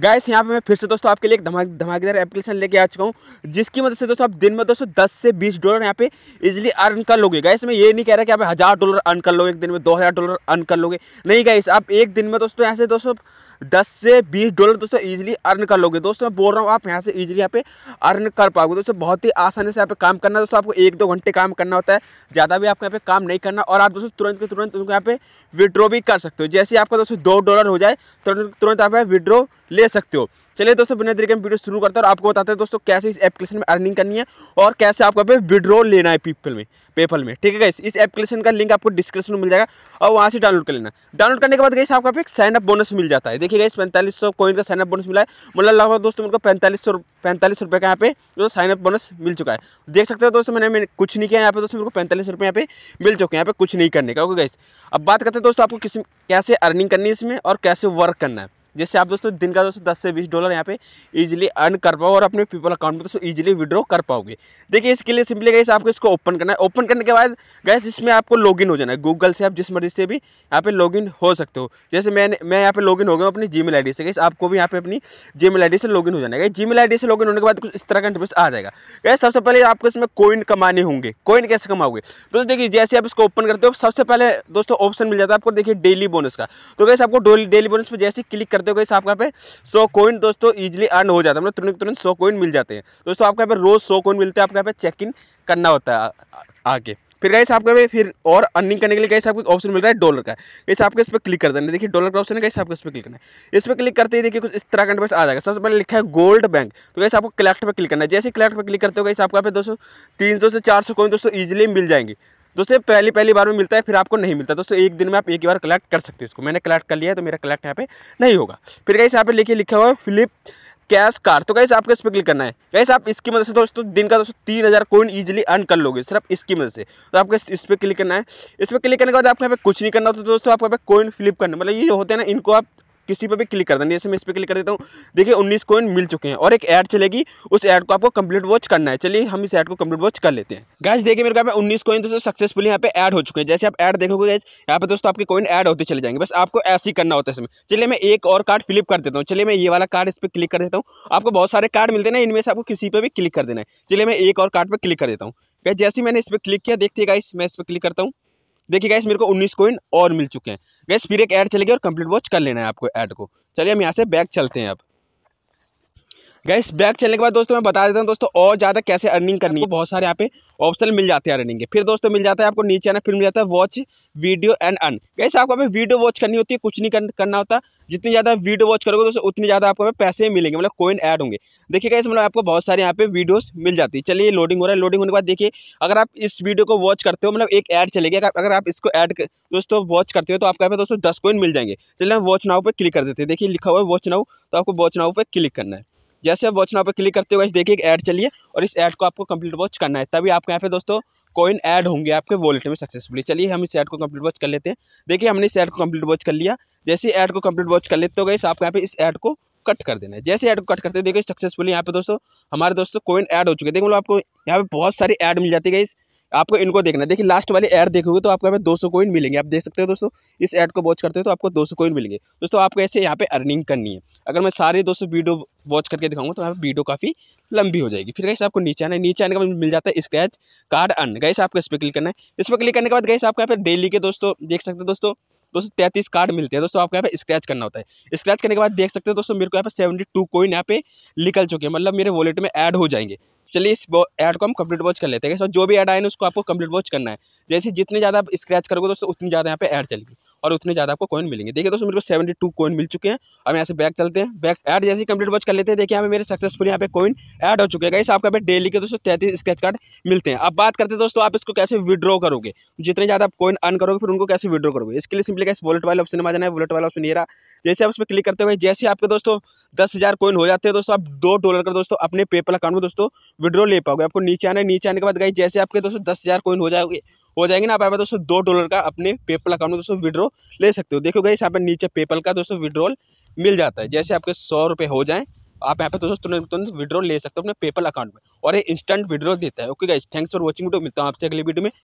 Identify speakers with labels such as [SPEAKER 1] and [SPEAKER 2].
[SPEAKER 1] gas यहाँ पे मैं फिर से दोस्तों आपके लिए एक धमाकेदार एप्लीकेशन लेके आ चुका हूँ जिसकी मदद मतलब से दोस्तों आप दिन में दोस्तों 10 से 20 डॉलर यहाँ पे इजीली अर्न कर लोगे गैस मैं ये नहीं कह रहा कि आप हज़ार डॉलर अर्न कर लोगे एक दिन में 2000 डॉलर अर्न कर लोगे नहीं गैस आप एक दिन में दोस्तों यहाँ से दोस्तों दस से बीस डॉलर दोस्तों इजीली अर्न कर लोगे दोस्तों मैं बोल रहा हूँ आप यहाँ से इजीली यहाँ पे अर्न कर पाओगे दोस्तों बहुत ही आसानी से यहाँ पे काम करना दोस्तों आपको एक दो घंटे काम करना होता है ज़्यादा भी आपको यहाँ पे काम नहीं करना और आप दोस्तों तुरंत के तुरंत उनको यहाँ पे विड्रॉ भी कर सकते हो जैसे आपका दोस्तों दो डॉलर हो जाए तुरंत तुरंत आप विड्रॉ ले सकते हो चलिए दोस्तों बिना तरीके में वीडियो शुरू करते हैं और आपको बताते हैं दोस्तों कैसे इस एप्लीकेशन में अर्निंग करनी है और कैसे आपको पे विड्रॉ लेना है पीपल में पेपल में ठीक है गैस इस एप्लीकेशन का लिंक आपको डिस्क्रिप्शन में मिल जाएगा और वहाँ से डाउनलोड कर लेना डाउनलोड करने के बाद गई आपको एक साइन अप बोनस मिल जाता है देखिए गई पैंतालीस सौ कोइन का साइन अप बोनस मिला है मतलब लगभग दोस्तों उनको पैंतालीस सौ पैंतालीस रुपये का यहाँ पे जो साइन अप बोनस मिल चुका है देख सकते हो दोस्तों मैंने मैंने कुछ नहीं किया यहाँ पे दोस्तों मेरे को पैंतालीस रुपये यहाँ पे मिल चुके हैं यहाँ पे कुछ नहीं करने का ओके गई अब बात करते हैं दोस्तों आपको किस कैसे अर्निंग करनी है इसमें और कैसे वर्क करना है जिससे आप दोस्तों दिन का दोस्तों दस से बीस डॉलर यहाँ पे इजीली अर्न कर पाओ और अपने पीपल अकाउंट में दोस्तों इजीली विड्रो कर पाओगे देखिए इसके लिए सिंपली गैस आपको इसको ओपन करना है ओपन करने के बाद गैस इसमें आपको लॉगिन हो जाना है गूगल से आप जिस मर्जी से भी यहाँ पे लॉगिन हो सकते हो जैसे मैंने मैं यहाँ पे लॉगिन हो गया अपनी जी मेल से गैस आपको भी यहाँ पे अपनी जी मेल से लॉगिन हो जाना है जी मेल से लॉगिन होने के बाद कुछ इस तरह का इंटरफेस आ जाएगा गैस सबसे पहले आपको इसमें कोइन कमाने होंगे कोइन कैसे कमाओगे दोस्तों देखिए जैसे आप इसको ओपन करते हो सबसे पहले दोस्तों ऑप्शन मिल जाता है आपको देखिए डेली बोनस का तो गैस आपको डेली बोनस पर जैसे क्लिक करते हो गई यहाँ पे सो कोइन दोस्तों ईजिली अर्न हो जाता है मतलब तुरंत तुरंत सो कोइन मिल जाते हैं दोस्तों आपके यहाँ पे रोज़ सो कोइन मिलते हैं आपके यहाँ पे चेक इन करना होता है आगे फिर कैसे आपके पे फिर और अर्निंग करने के लिए कैसे आपको ऑप्शन मिल रहा है डॉलर का कैसे आपके इस पर क्लिक कर देना देखिए डॉलर का ऑप्शन है कैसे आपको इस पर क्लिक करना है इस पर क्लिक करते ही देखिए कुछ इस तरह का इंटरफेस आ जाएगा सबसे पहले लिखा है गोल्ड बैंक तो कैसे आपको कलेक्ट पर क्लिक करना है जैसे कलेक्ट पर क्लिक करते हो कैसे आपके यहाँ पे दोस्तों तीन से चार सौ दोस्तों ईजिली मिल जाएंगे दोस्तों पहली पहली बार में मिलता है फिर आपको नहीं मिलता दोस्तों एक दिन में आप एक ही बार कलेक्ट कर सकते हो इसको मैंने कलेक्ट कर लिया है तो मेरा कलेक्ट यहाँ पे नहीं होगा फिर कहीं यहाँ पे लिखे लिखा हुआ है फिलिप कैश कार तो कैसे आपको इस पर क्लिक करना है कैसे आप इसकी मदद से दोस्तों दिन का दोस्तों तीन हज़ार कोइन ईजिली अर्न कर लोगे सिर्फ इसकी मदद से तो आपको इस पर क्लिक करना है इस पर क्लिक करने के बाद आपको यहाँ पे कुछ नहीं करना होता तो दोस्तों आपको यहाँ पे कोइन फ्लिप करना मतलब ये होते हैं ना इनको आप किसी पर भी क्लिक कर देना जैसे मैं इस पर क्लिक कर देता हूँ देखिए उन्नीस कोइन मिल चुके हैं और एक ऐड चलेगी उस ऐड को आपको कंप्लीट वॉच करना है चलिए हम इस ऐड को कंप्लीट वॉच कर लेते हैं गैस देखिए मेरे को उन्नीस कोइन दोस्तों सक्सेसफुली यहाँ पे ऐड तो हो चुके हैं जैसे आप ऐड देखोगे गैस यहाँ पे दोस्तों आपके कोइन ऐड होते चले जाएंगे बस आपको ऐसे ही करना होता है इसमें चलिए मैं एक और कार्ड फ्लिप कर देता हूँ चलिए मैं ये वाला कार्ड इस पर क्लिक कर देता हूँ आपको बहुत सारे कार्ड मिलते हैं इनमें से आपको किसी पर भी क्लिक कर देना है चलिए मैं एक और कार्ड पर क्लिक कर देता हूँ जैसे मैंने इस पर क्लिक किया देखते गाइस मैं इस पर क्लिक करता हूँ देखिए गैस मेरे को उन्नीस कोइन और मिल चुके हैं गैस फिर एक ऐड चलेगी और कंप्लीट वॉच कर लेना है आपको ऐड को चलिए हम यहाँ से बैग चलते हैं अब गैस बैक चलने के बाद दोस्तों मैं बता देता हूँ दोस्तों और ज़्यादा कैसे अर्निंग करनी है बहुत सारे यहाँ पे ऑप्शन मिल जाते हैं अर्निंग के फिर दोस्तों मिल जाता है आपको नीचे आना फिर मिल जाता है वॉच वीडियो एंड अर्न गैस आपको हमें वीडियो वॉच करनी होती है कुछ नहीं करना होता जितनी ज़्यादा वीडियो वॉच करोगे दोस्तों उतनी ज़्यादा आपको हमें पैसे मिलेंगे मतलब कोइन ऐड होंगे देखिए गैस मतलब आपको बहुत सारे यहाँ पे वीडियोज़ मिल जाती है चलिए लोडिंग हो रहा है लोडिंग होने के बाद देखिए अगर आप इस वीडियो को वॉच करते हो मतलब एक ऐड चलेगी अगर आप इसको ऐड दोस्तों वॉच करते हो तो आपके यहाँ पे दोस्तों दस कोइन मिल जाएंगे चलिए हम वॉच नाउ पर क्लिक कर देते हैं देखिए लिखा हुआ है वॉच नाउ तो आपको वॉच नाउ पर क्लिक करना है जैसे आप वॉच नाउ पर क्लिक करते हो देखिए एक ऐड चलिए और इस ऐड को आपको कंप्लीट वॉच करना है तभी आपके यहाँ पे दोस्तों कोइन ऐड होंगे आपके वॉलेट में सक्सेसफुली चलिए हम इस ऐड को कंप्लीट वॉच कर लेते हैं देखिए हमने इस ऐड को कंप्लीट वॉच कर लिया जैसे ऐड को कंप्लीट वॉच कर लेते हो गए आपके यहाँ पे इस ऐड को कट कर देना है जैसे ऐड को कट करते हो देखिए सक्सेसफुली यहाँ पे दोस्तों हमारे दोस्तों कोइन ऐड हो चुके हैं देखो मतलब आपको यहाँ पे बहुत सारी ऐड मिल जाती है आपको इनको देखना है देखिए लास्ट वाले ऐड देखोगे तो आपको यहाँ पे दो सौ कोइन मिलेंगे आप देख सकते हो दोस्तों इस ऐड को वॉच करते हो तो आपको दो सौ कोइन मिलेंगे दोस्तों आपको ऐसे यहाँ पे अर्निंग करनी है अगर मैं सारे दोस्तों वीडियो वॉच करके दिखाऊंगा तो यहाँ पर वीडियो काफ़ी लंबी हो जाएगी फिर कैसे आपको नीचे आना है नीचे आने के बाद मिल जाता है स्क्रैच कार्ड अर्न गैस आपको इस पर क्लिक करना है इस पर क्लिक करने के बाद गैस आपको यहाँ पर डेली के दोस्तों देख सकते हो दोस्तों दोस्तों तैंतीस कार्ड मिलते हैं दोस्तों आपको यहाँ पे स्क्रैच करना होता है स्क्रैच करने के बाद देख सकते हो दोस्तों मेरे को यहाँ पे सेवेंटी टू कोइन यहाँ पे निकल चुके हैं मतलब मेरे वॉलेट में ऐड हो जाएंगे चलिए इस ऐड को हम कंप्लीट वॉच कर लेते हैं सो जो भी ऐड आए ना उसको आपको कंप्लीट वॉच करना है जैसे जितने ज़्यादा आप स्क्रैच करोगे दोस्तों उतनी ज़्यादा यहाँ पे ऐड चलेगी और उतने ज़्यादा आपको कॉइन मिलेंगे देखिए दोस्तों मेरे को 72 टू कॉइन मिल चुके हैं अब यहाँ से बैक चलते हैं बैक ऐड जैसे कंप्लीट वॉच कर लेते हैं देखिए हमें मेरे सक्सेसफुल यहाँ पे कॉइन ऐड हो चुके हैं इस आपका डेली के दोस्तों तैतीस स्क्रैच कार्ड मिलते हैं अब बात करते हैं दोस्तों आप इसको कैसे विड्रॉ करोगे जितने ज़्यादा आप कॉइन अन करोगे फिर उनको कैसे विड्रॉ करोगे इसके लिए सिंपली कैसे वॉलेट वाले ऑप्शन में जाना है वॉलेट वाला ऑप्शन ये रहा जैसे आप उस पर क्लिक करते हुए जैसे आपके दोस्तों दस हज़ार कॉइन हो जाते हैं दोस्तों आप दो डॉलर का दोस्तों अपने पेपल अकाउंट में दोस्तों विड्रॉ ले पाओगे आपको नीचे आना नीचे आने के बाद गई जैसे आपके दोस्तों दस हज़ार कोइन हो जाओगे हो जाएंगे ना आप यहाँ पर दोस्तों दो डॉलर का अपने पेपल अकाउंट में दोस्तों विड्रॉ ले सकते हो देखो गई यहाँ पर नीचे पेपल का दोस्तों विड्रॉल मिल जाता है जैसे आपके सौ रुपये हो जाएँ आप यहाँ पर दोस्तों तुरंत तुरंत विड्रॉ ले सकते हो अपने पेपल अकाउंट में और ये इंस्टेंट विड्रॉ देता है okay guys thanks for watching video मिलता हूँ आपसे अगली वीडियो में